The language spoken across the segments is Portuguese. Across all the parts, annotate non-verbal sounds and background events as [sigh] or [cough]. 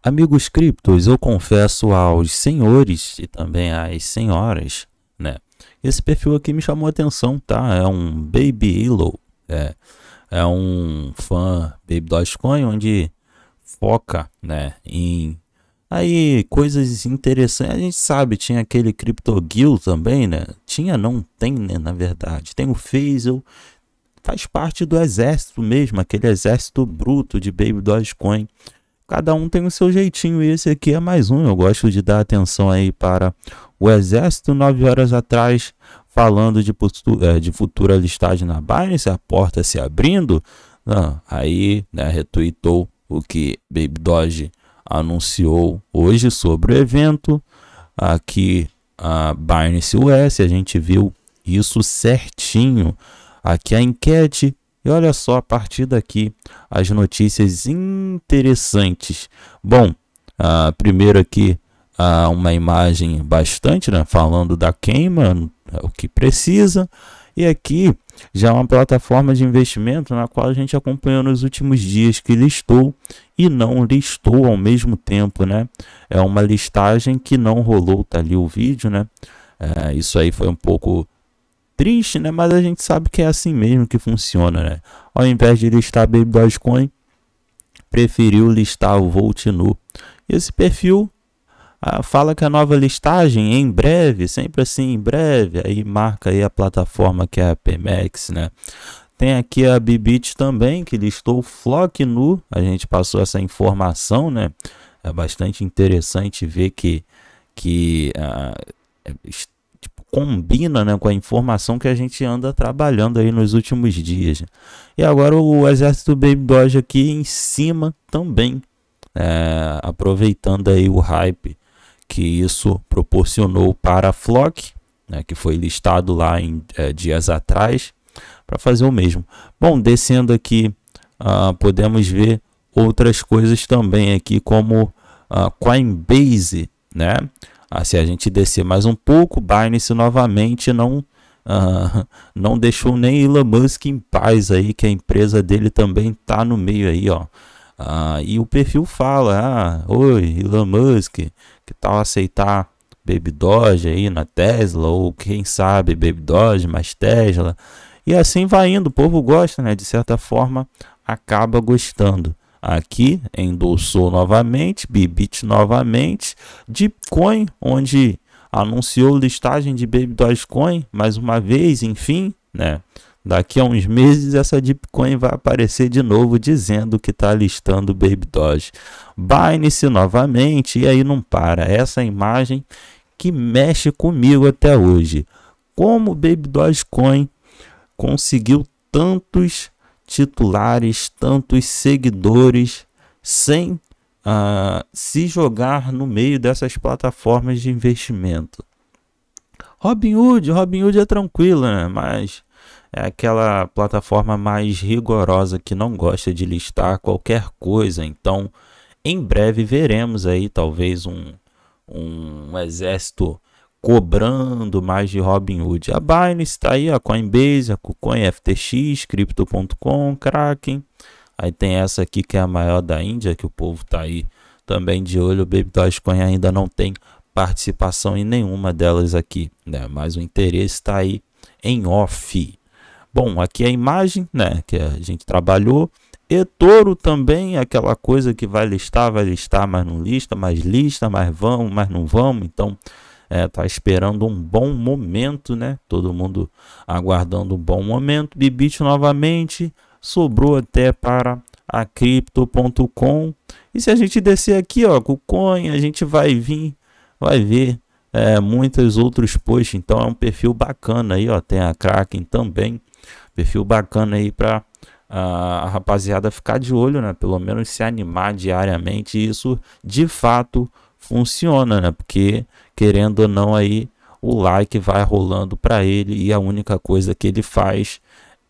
Amigos criptos, eu confesso aos senhores e também às senhoras, né? Esse perfil aqui me chamou a atenção, tá? É um Baby halo, é, é um fã Baby Dogecoin, onde foca, né, em aí coisas interessantes. A gente sabe, tinha aquele Crypto Guild também, né? Tinha, não tem, né, na verdade. Tem o Faisal, faz parte do exército mesmo, aquele exército bruto de Baby Dogecoin. Coin Cada um tem o seu jeitinho e esse aqui é mais um. Eu gosto de dar atenção aí para o Exército. Nove horas atrás, falando de, é, de futura listagem na Binance, a porta se abrindo. Ah, aí, né, retweetou o que Baby Doge anunciou hoje sobre o evento. Aqui a Binance US, a gente viu isso certinho. Aqui a enquete e olha só a partir daqui as notícias interessantes. Bom, ah, primeiro aqui ah, uma imagem bastante, né, falando da queima, o que precisa. E aqui já uma plataforma de investimento na qual a gente acompanhou nos últimos dias que listou e não listou ao mesmo tempo, né? É uma listagem que não rolou, tá ali o vídeo, né? É, isso aí foi um pouco triste, né? Mas a gente sabe que é assim mesmo que funciona, né? Ao invés de listar Baby Dogecoin, preferiu listar o Volt Nu. Esse perfil ah, fala que a nova listagem em breve, sempre assim, em breve, aí marca aí a plataforma que é a Pemex, né? Tem aqui a Bibit também, que listou o Flock Nu, a gente passou essa informação, né? É bastante interessante ver que, que ah, combina né, com a informação que a gente anda trabalhando aí nos últimos dias. E agora o exército Baby Doge aqui em cima também, é, aproveitando aí o hype que isso proporcionou para a Flock, né, que foi listado lá em é, dias atrás, para fazer o mesmo. Bom, descendo aqui, uh, podemos ver outras coisas também aqui, como uh, Coinbase, né? Ah, se a gente descer mais um pouco, Binance novamente não ah, [laughs] não deixou nem Elon Musk em paz aí, que a empresa dele também tá no meio aí, ó. Ah, e o perfil fala, ah, oi, Elon Musk, que tal aceitar Baby Doge aí na Tesla, ou quem sabe Baby Doge mais Tesla, e assim vai indo, o povo gosta, né? De certa forma, acaba gostando aqui endossou novamente, Bibit novamente, Dipcoin, onde anunciou listagem de Baby Dogecoin mais uma vez, enfim, né? Daqui a uns meses essa Dipcoin vai aparecer de novo dizendo que está listando Baby Doge. Binance novamente e aí não para. Essa imagem que mexe comigo até hoje. Como Baby Dogecoin conseguiu tantos titulares, tantos seguidores, sem uh, se jogar no meio dessas plataformas de investimento. Robin Hood é tranquila, né? mas é aquela plataforma mais rigorosa que não gosta de listar qualquer coisa. Então, em breve veremos aí talvez um, um exército cobrando mais de Robinhood. A Binance está aí, a Coinbase, a KuCoin, FTX, Crypto.com, Kraken. Aí tem essa aqui que é a maior da Índia, que o povo está aí também de olho. O Baby Dogecoin ainda não tem participação em nenhuma delas aqui, né? Mas o interesse está aí em off. Bom, aqui a imagem, né, que a gente trabalhou. E Toro também, aquela coisa que vai listar, vai listar, mas não lista, mas lista, mas vamos, mas não vamos. Então, é, tá esperando um bom momento, né? Todo mundo aguardando um bom momento. Bibit novamente sobrou até para a crypto.com. E se a gente descer aqui, ó, com o coin, a gente vai vir, vai ver é, muitos outros posts. Então é um perfil bacana aí, ó, tem a Kraken também. Perfil bacana aí para a rapaziada ficar de olho, né? Pelo menos se animar diariamente. isso de fato funciona, né? Porque querendo ou não aí o like vai rolando para ele e a única coisa que ele faz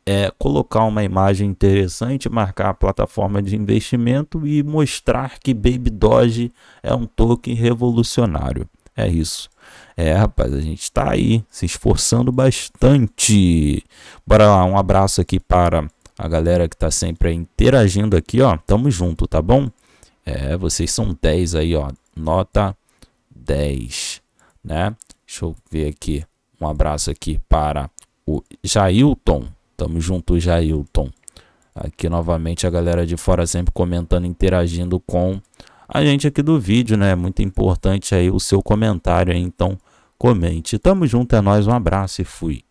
é colocar uma imagem interessante, marcar a plataforma de investimento e mostrar que Baby Doge é um token revolucionário. É isso. É, rapaz, a gente está aí se esforçando bastante. Bora lá, um abraço aqui para a galera que está sempre interagindo aqui, ó. Tamo junto, tá bom? É, vocês são 10 aí, ó nota 10, né? Deixa eu ver aqui, um abraço aqui para o Jailton, tamo junto Jailton. Aqui novamente a galera de fora sempre comentando, interagindo com a gente aqui do vídeo, né? Muito importante aí o seu comentário, então comente. Tamo junto, é nós, um abraço e fui.